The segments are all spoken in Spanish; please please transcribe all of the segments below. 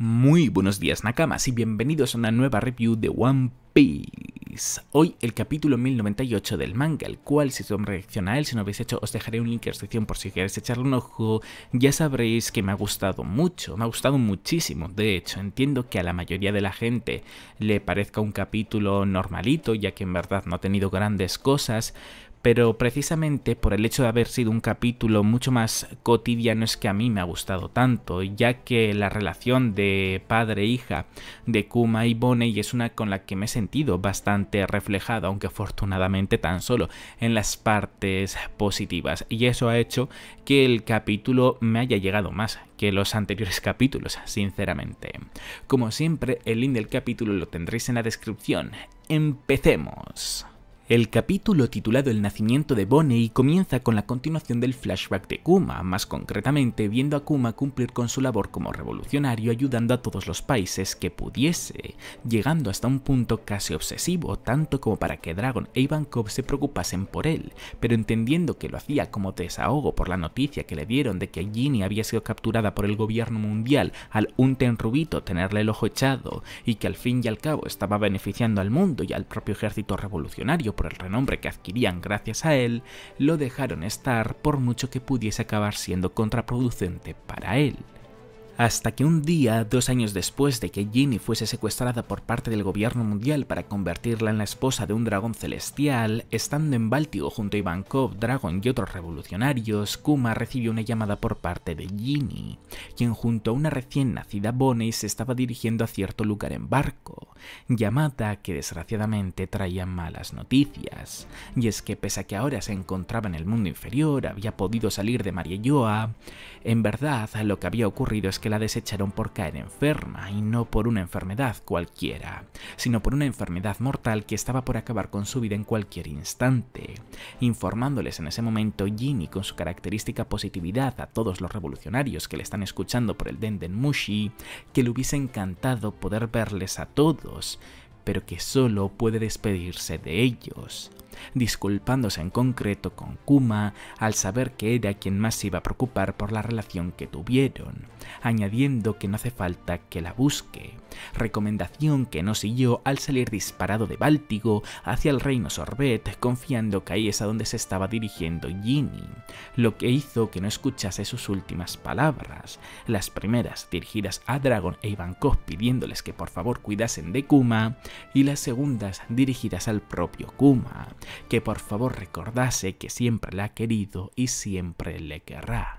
Muy buenos días Nakamas y bienvenidos a una nueva review de One Piece. Hoy el capítulo 1098 del manga, el cual si son reacciona a él, si no habéis hecho os dejaré un link en la descripción por si queréis echarle un ojo. Ya sabréis que me ha gustado mucho, me ha gustado muchísimo. De hecho, entiendo que a la mayoría de la gente le parezca un capítulo normalito, ya que en verdad no ha tenido grandes cosas, pero precisamente por el hecho de haber sido un capítulo mucho más cotidiano es que a mí me ha gustado tanto, ya que la relación de padre-hija e de Kuma y Bonnie es una con la que me he sentido bastante reflejado, aunque afortunadamente tan solo en las partes positivas, y eso ha hecho que el capítulo me haya llegado más que los anteriores capítulos, sinceramente. Como siempre, el link del capítulo lo tendréis en la descripción. ¡Empecemos! El capítulo titulado El nacimiento de Bonnie comienza con la continuación del flashback de Kuma, más concretamente viendo a Kuma cumplir con su labor como revolucionario ayudando a todos los países que pudiese, llegando hasta un punto casi obsesivo, tanto como para que Dragon e Ivankov se preocupasen por él, pero entendiendo que lo hacía como desahogo por la noticia que le dieron de que Ginny había sido capturada por el gobierno mundial al Unten Rubito tenerle el ojo echado, y que al fin y al cabo estaba beneficiando al mundo y al propio ejército revolucionario por el renombre que adquirían gracias a él, lo dejaron estar por mucho que pudiese acabar siendo contraproducente para él hasta que un día, dos años después de que Ginny fuese secuestrada por parte del gobierno mundial para convertirla en la esposa de un dragón celestial, estando en Báltico junto a Ivankov, Dragon y otros revolucionarios, Kuma recibió una llamada por parte de Ginny, quien junto a una recién nacida Bonnie se estaba dirigiendo a cierto lugar en barco, llamada que desgraciadamente traía malas noticias, y es que pese a que ahora se encontraba en el mundo inferior, había podido salir de Joa. en verdad lo que había ocurrido es que la desecharon por caer enferma, y no por una enfermedad cualquiera, sino por una enfermedad mortal que estaba por acabar con su vida en cualquier instante. Informándoles en ese momento, Ginny, con su característica positividad a todos los revolucionarios que le están escuchando por el Denden Mushi, que le hubiese encantado poder verles a todos, pero que solo puede despedirse de ellos disculpándose en concreto con Kuma al saber que era quien más se iba a preocupar por la relación que tuvieron, añadiendo que no hace falta que la busque, recomendación que no siguió al salir disparado de Báltigo hacia el reino Sorbet, confiando que ahí es a donde se estaba dirigiendo Ginny, lo que hizo que no escuchase sus últimas palabras, las primeras dirigidas a Dragon e Ivankov pidiéndoles que por favor cuidasen de Kuma, y las segundas dirigidas al propio Kuma, que por favor recordase que siempre la ha querido y siempre le querrá.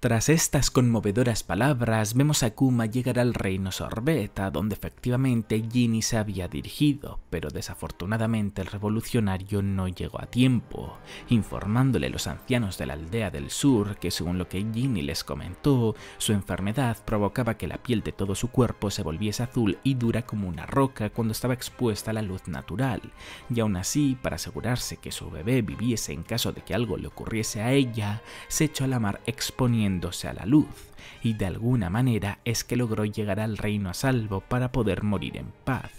Tras estas conmovedoras palabras, vemos a Kuma llegar al reino Sorbeta, donde efectivamente Ginny se había dirigido, pero desafortunadamente el revolucionario no llegó a tiempo, informándole a los ancianos de la aldea del sur que según lo que Ginny les comentó, su enfermedad provocaba que la piel de todo su cuerpo se volviese azul y dura como una roca cuando estaba expuesta a la luz natural, y aún así, para asegurarse que su bebé viviese en caso de que algo le ocurriese a ella, se echó a la mar exponiendo a la luz, y de alguna manera es que logró llegar al reino a salvo para poder morir en paz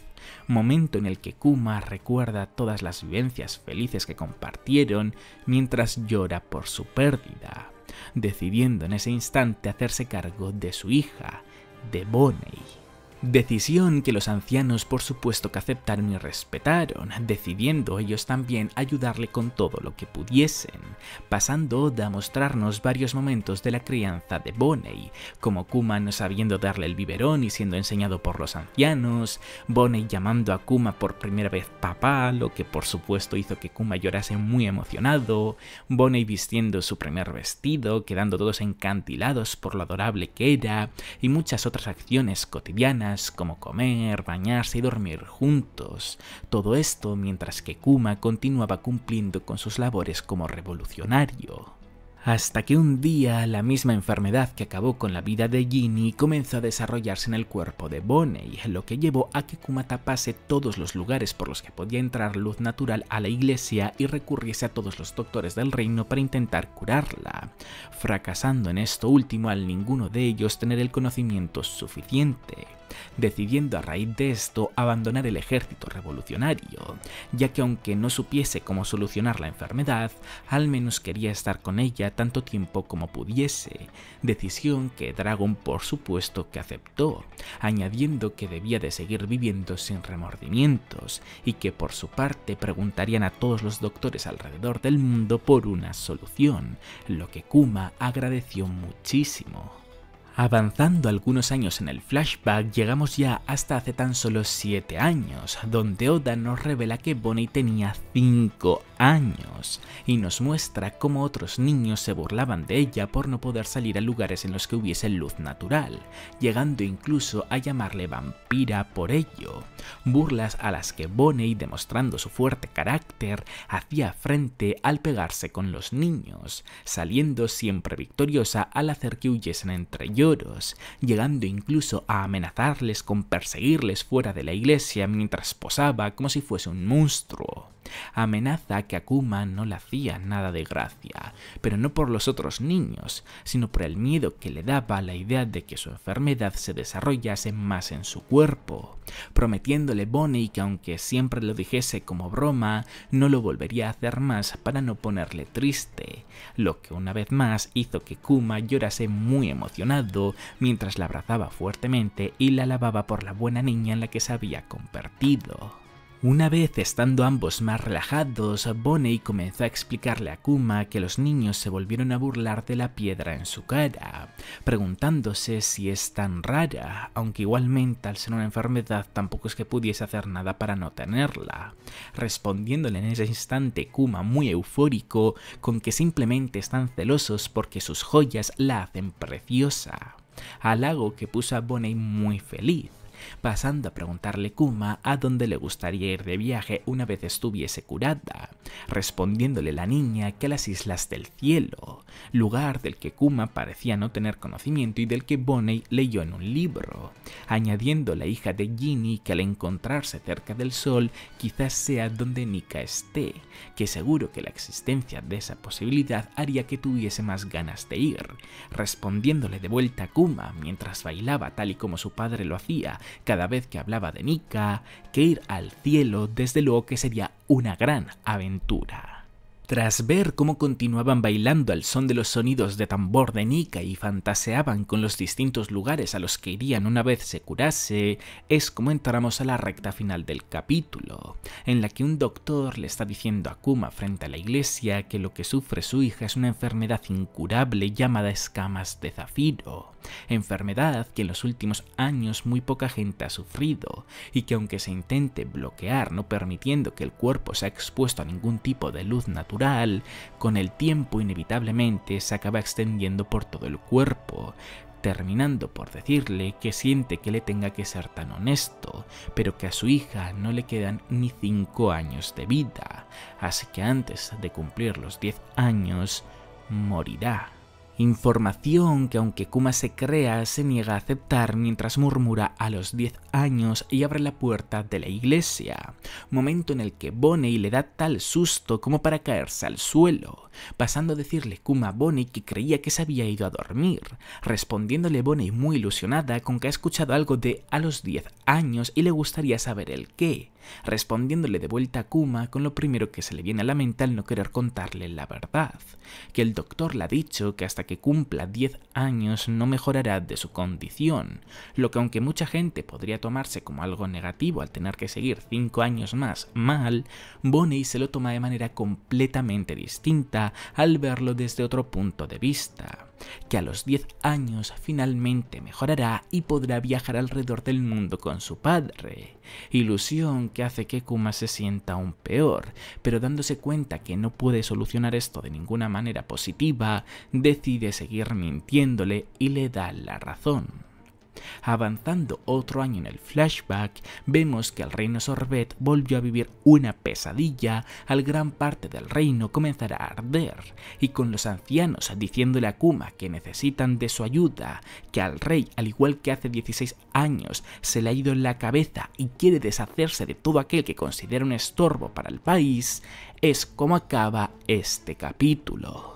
momento en el que Kuma recuerda todas las vivencias felices que compartieron mientras llora por su pérdida, decidiendo en ese instante hacerse cargo de su hija, de Bonnie. Decisión que los ancianos por supuesto que aceptaron y respetaron, decidiendo ellos también ayudarle con todo lo que pudiesen, pasando de a mostrarnos varios momentos de la crianza de Bonnie, como Kuma no sabiendo darle el biberón y siendo enseñado por los ancianos, Bonnie llamando a Kuma por primera vez papá, lo que por supuesto hizo que Kuma llorase muy emocionado, Bonnie vistiendo su primer vestido, quedando todos encantilados por lo adorable que era, y muchas otras acciones cotidianas como comer, bañarse y dormir juntos. Todo esto mientras que Kuma continuaba cumpliendo con sus labores como revolucionario. Hasta que un día la misma enfermedad que acabó con la vida de Ginny comenzó a desarrollarse en el cuerpo de Bonnie, lo que llevó a que Kuma tapase todos los lugares por los que podía entrar luz natural a la iglesia y recurriese a todos los doctores del reino para intentar curarla, fracasando en esto último al ninguno de ellos tener el conocimiento suficiente decidiendo a raíz de esto abandonar el ejército revolucionario, ya que aunque no supiese cómo solucionar la enfermedad, al menos quería estar con ella tanto tiempo como pudiese, decisión que Dragon por supuesto que aceptó, añadiendo que debía de seguir viviendo sin remordimientos y que por su parte preguntarían a todos los doctores alrededor del mundo por una solución, lo que Kuma agradeció muchísimo. Avanzando algunos años en el flashback, llegamos ya hasta hace tan solo 7 años, donde Oda nos revela que Bonnie tenía 5 años y nos muestra cómo otros niños se burlaban de ella por no poder salir a lugares en los que hubiese luz natural, llegando incluso a llamarle vampira por ello, burlas a las que Bonnie, demostrando su fuerte carácter, hacía frente al pegarse con los niños, saliendo siempre victoriosa al hacer que huyesen entre ellos llegando incluso a amenazarles con perseguirles fuera de la iglesia mientras posaba como si fuese un monstruo. Amenaza que a Kuma no le hacía nada de gracia, pero no por los otros niños, sino por el miedo que le daba la idea de que su enfermedad se desarrollase más en su cuerpo, prometiéndole Bonnie que aunque siempre lo dijese como broma, no lo volvería a hacer más para no ponerle triste, lo que una vez más hizo que Kuma llorase muy emocionado mientras la abrazaba fuertemente y la alababa por la buena niña en la que se había convertido. Una vez estando ambos más relajados, Bonnie comenzó a explicarle a Kuma que los niños se volvieron a burlar de la piedra en su cara, preguntándose si es tan rara, aunque igualmente al ser una enfermedad tampoco es que pudiese hacer nada para no tenerla. Respondiéndole en ese instante Kuma muy eufórico con que simplemente están celosos porque sus joyas la hacen preciosa. Halago que puso a Bonnie muy feliz pasando a preguntarle Kuma a dónde le gustaría ir de viaje una vez estuviese curada, respondiéndole la niña que a las Islas del Cielo, lugar del que Kuma parecía no tener conocimiento y del que Bonnie leyó en un libro, añadiendo la hija de Ginny que al encontrarse cerca del sol quizás sea donde Nika esté, que seguro que la existencia de esa posibilidad haría que tuviese más ganas de ir, respondiéndole de vuelta a Kuma mientras bailaba tal y como su padre lo hacía cada vez que hablaba de Nika, que ir al cielo desde luego que sería una gran aventura. Tras ver cómo continuaban bailando al son de los sonidos de tambor de Nika y fantaseaban con los distintos lugares a los que irían una vez se curase, es como entramos a la recta final del capítulo, en la que un doctor le está diciendo a Kuma frente a la iglesia que lo que sufre su hija es una enfermedad incurable llamada escamas de zafiro enfermedad que en los últimos años muy poca gente ha sufrido y que aunque se intente bloquear no permitiendo que el cuerpo sea expuesto a ningún tipo de luz natural, con el tiempo inevitablemente se acaba extendiendo por todo el cuerpo, terminando por decirle que siente que le tenga que ser tan honesto, pero que a su hija no le quedan ni 5 años de vida, así que antes de cumplir los 10 años, morirá. Información que aunque Kuma se crea, se niega a aceptar mientras murmura a los 10 años y abre la puerta de la iglesia, momento en el que Bonnie le da tal susto como para caerse al suelo, pasando a decirle Kuma a Bonnie que creía que se había ido a dormir, respondiéndole Bonnie muy ilusionada con que ha escuchado algo de a los 10 años y le gustaría saber el qué, respondiéndole de vuelta a Kuma con lo primero que se le viene a la mente al no querer contarle la verdad, que el doctor le ha dicho que hasta que cumpla 10 años no mejorará de su condición, lo que aunque mucha gente podría tomarse como algo negativo al tener que seguir 5 años más mal, Bonnie se lo toma de manera completamente distinta al verlo desde otro punto de vista que a los 10 años finalmente mejorará y podrá viajar alrededor del mundo con su padre. Ilusión que hace que Kuma se sienta aún peor, pero dándose cuenta que no puede solucionar esto de ninguna manera positiva, decide seguir mintiéndole y le da la razón. Avanzando otro año en el flashback, vemos que el reino Sorbet volvió a vivir una pesadilla al gran parte del reino comenzará a arder, y con los ancianos diciéndole a Kuma que necesitan de su ayuda, que al rey, al igual que hace 16 años, se le ha ido en la cabeza y quiere deshacerse de todo aquel que considera un estorbo para el país, es como acaba este capítulo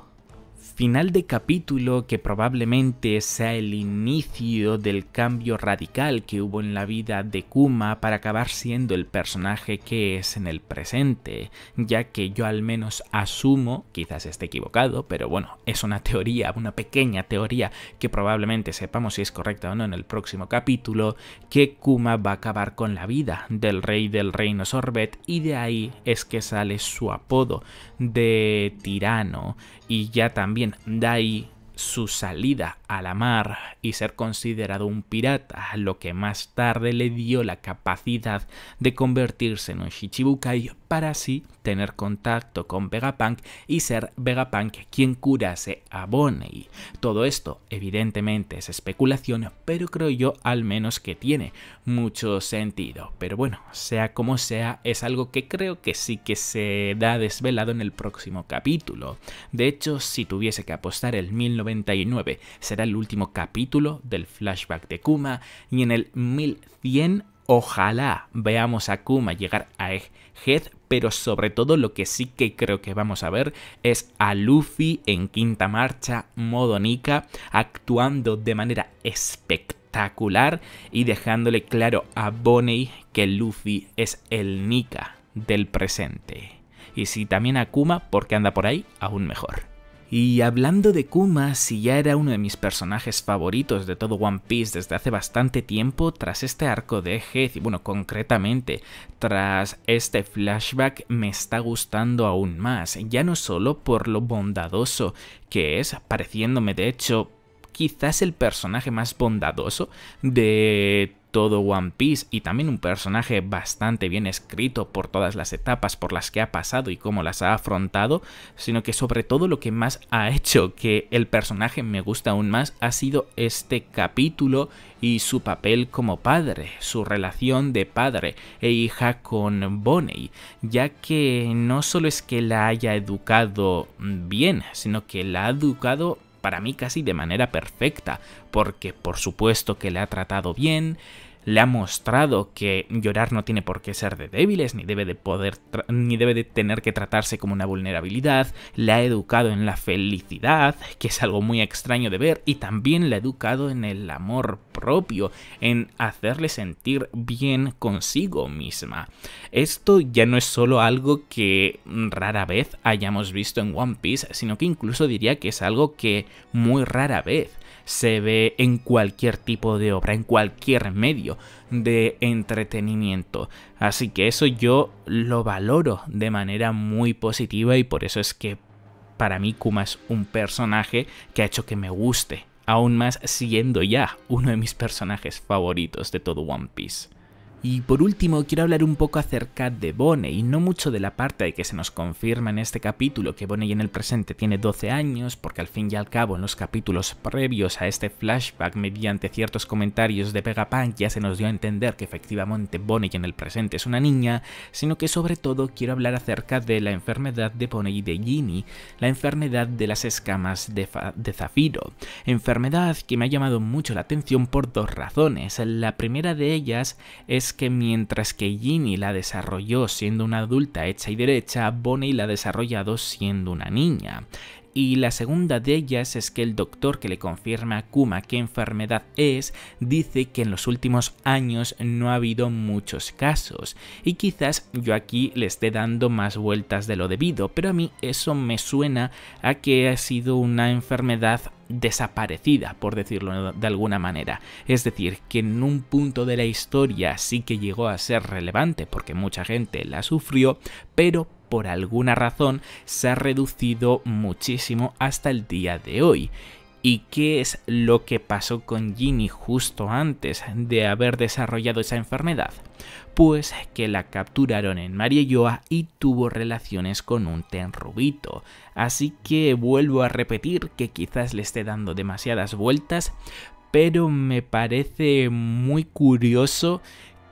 final de capítulo que probablemente sea el inicio del cambio radical que hubo en la vida de Kuma para acabar siendo el personaje que es en el presente, ya que yo al menos asumo, quizás esté equivocado, pero bueno, es una teoría, una pequeña teoría que probablemente sepamos si es correcta o no en el próximo capítulo, que Kuma va a acabar con la vida del rey del reino Sorbet y de ahí es que sale su apodo de tirano y ya también ahí su salida a la mar y ser considerado un pirata, lo que más tarde le dio la capacidad de convertirse en un Shichibukai para así tener contacto con Vegapunk y ser Vegapunk quien curase a Bonnie. Todo esto evidentemente es especulación, pero creo yo al menos que tiene mucho sentido. Pero bueno, sea como sea, es algo que creo que sí que se da desvelado en el próximo capítulo. De hecho, si tuviese que apostar el 1099, será el último capítulo del flashback de Kuma y en el 1100 ojalá veamos a Kuma llegar a Egghead, pero sobre todo lo que sí que creo que vamos a ver es a Luffy en quinta marcha, modo Nika, actuando de manera espectacular y dejándole claro a Bonnie que Luffy es el Nika del presente. Y si también a Kuma, porque anda por ahí, aún mejor. Y hablando de Kuma, si ya era uno de mis personajes favoritos de todo One Piece desde hace bastante tiempo, tras este arco de Head, y bueno, concretamente, tras este flashback me está gustando aún más, ya no solo por lo bondadoso que es, pareciéndome de hecho quizás el personaje más bondadoso de todo One Piece y también un personaje bastante bien escrito por todas las etapas por las que ha pasado y cómo las ha afrontado, sino que sobre todo lo que más ha hecho que el personaje me gusta aún más ha sido este capítulo y su papel como padre, su relación de padre e hija con Bonnie, ya que no solo es que la haya educado bien, sino que la ha educado para mí casi de manera perfecta, porque por supuesto que le ha tratado bien, le ha mostrado que llorar no tiene por qué ser de débiles, ni debe de poder, ni debe de tener que tratarse como una vulnerabilidad, le ha educado en la felicidad, que es algo muy extraño de ver, y también le ha educado en el amor propio, en hacerle sentir bien consigo misma. Esto ya no es solo algo que rara vez hayamos visto en One Piece, sino que incluso diría que es algo que muy rara vez se ve en cualquier tipo de obra, en cualquier medio de entretenimiento. Así que eso yo lo valoro de manera muy positiva y por eso es que para mí Kuma es un personaje que ha hecho que me guste, aún más siendo ya uno de mis personajes favoritos de todo One Piece. Y por último, quiero hablar un poco acerca de Bonnie, y no mucho de la parte de que se nos confirma en este capítulo que Bonnie en el presente tiene 12 años, porque al fin y al cabo en los capítulos previos a este flashback, mediante ciertos comentarios de Pegapunk ya se nos dio a entender que efectivamente Bonnie en el presente es una niña, sino que sobre todo quiero hablar acerca de la enfermedad de Bonnie y de Ginny, la enfermedad de las escamas de, de zafiro, enfermedad que me ha llamado mucho la atención por dos razones. La primera de ellas es que mientras que Ginny la desarrolló siendo una adulta hecha y derecha, Bonnie la ha desarrollado siendo una niña y la segunda de ellas es que el doctor que le confirma a Kuma qué enfermedad es dice que en los últimos años no ha habido muchos casos y quizás yo aquí le esté dando más vueltas de lo debido, pero a mí eso me suena a que ha sido una enfermedad desaparecida, por decirlo de alguna manera. Es decir, que en un punto de la historia sí que llegó a ser relevante porque mucha gente la sufrió, pero por alguna razón se ha reducido muchísimo hasta el día de hoy. ¿Y qué es lo que pasó con Ginny justo antes de haber desarrollado esa enfermedad? Pues que la capturaron en Joa y tuvo relaciones con un tenrubito. Así que vuelvo a repetir que quizás le esté dando demasiadas vueltas, pero me parece muy curioso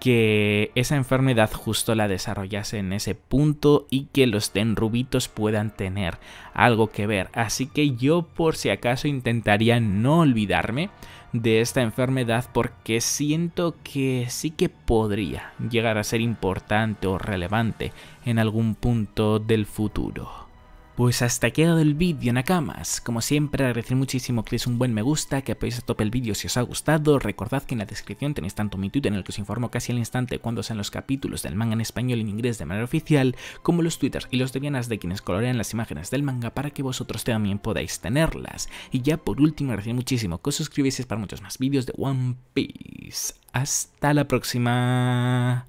que esa enfermedad justo la desarrollase en ese punto y que los tenrubitos puedan tener algo que ver. Así que yo por si acaso intentaría no olvidarme de esta enfermedad porque siento que sí que podría llegar a ser importante o relevante en algún punto del futuro. Pues hasta aquí ha dado el vídeo Nakamas, como siempre agradecer muchísimo que es un buen me gusta, que apoyéis a tope el vídeo si os ha gustado, recordad que en la descripción tenéis tanto mi Twitter en el que os informo casi al instante cuando sean los capítulos del manga en español y en inglés de manera oficial, como los twitters y los devianas de quienes colorean las imágenes del manga para que vosotros también podáis tenerlas. Y ya por último agradecer muchísimo que os suscribieseis para muchos más vídeos de One Piece. Hasta la próxima.